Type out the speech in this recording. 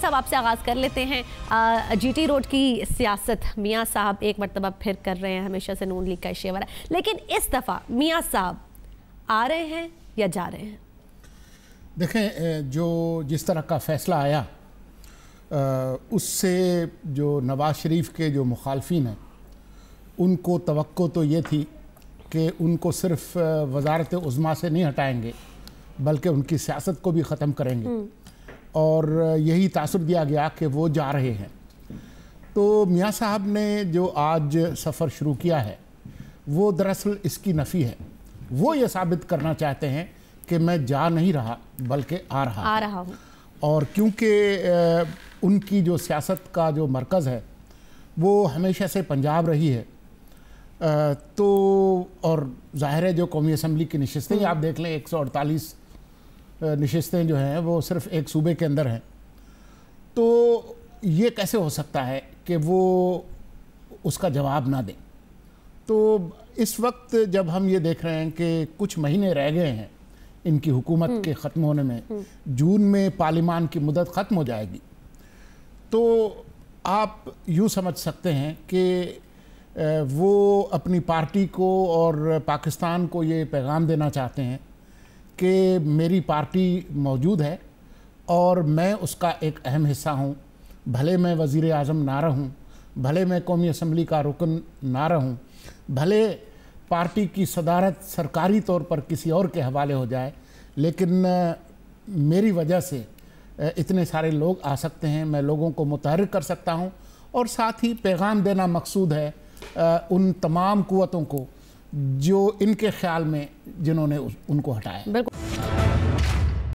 صاحب آپ سے آغاز کر لیتے ہیں جی ٹی روڈ کی سیاست میاں صاحب ایک مرتبہ پھر کر رہے ہیں ہمیشہ سے نون لیگ کا لیکن اس دفعہ میاں صاحب آ رہے ہیں یا جا رہے ہیں دیکھیں جو جس طرح کا فیصلہ آیا اس سے جو نواز شریف کے جو مخالفین ہیں ان کو توقع تو یہ تھی کہ ان کو صرف وزارت عظما سے نہیں ہٹائیں گے بلکہ ان کی سیاست کو بھی ختم کریں گے اور یہی تاثر دیا گیا کہ وہ جا رہے ہیں تو میاں صاحب نے جو آج سفر شروع کیا ہے وہ دراصل اس کی نفی ہے وہ یہ ثابت کرنا چاہتے ہیں کہ میں جا نہیں رہا بلکہ آ رہا ہوں اور کیونکہ ان کی جو سیاست کا جو مرکز ہے وہ ہمیشہ سے پنجاب رہی ہے تو اور ظاہر ہے جو قومی اسمبلی کی نشستیں آپ دیکھ لیں ایک سو اڑتالیس نشستیں جو ہیں وہ صرف ایک صوبے کے اندر ہیں تو یہ کیسے ہو سکتا ہے کہ وہ اس کا جواب نہ دیں تو اس وقت جب ہم یہ دیکھ رہے ہیں کہ کچھ مہینے رہ گئے ہیں ان کی حکومت کے ختم ہونے میں جون میں پارلیمان کی مدت ختم ہو جائے گی تو آپ یوں سمجھ سکتے ہیں کہ وہ اپنی پارٹی کو اور پاکستان کو یہ پیغام دینا چاہتے ہیں کہ میری پارٹی موجود ہے اور میں اس کا ایک اہم حصہ ہوں بھلے میں وزیر اعظم نہ رہوں بھلے میں قومی اسمبلی کا رکن نہ رہوں بھلے پارٹی کی صدارت سرکاری طور پر کسی اور کے حوالے ہو جائے لیکن میری وجہ سے اتنے سارے لوگ آ سکتے ہیں میں لوگوں کو متحرک کر سکتا ہوں اور ساتھ ہی پیغام دینا مقصود ہے ان تمام قوتوں کو جو ان کے خیال میں جنہوں نے ان کو ہٹایا بالکل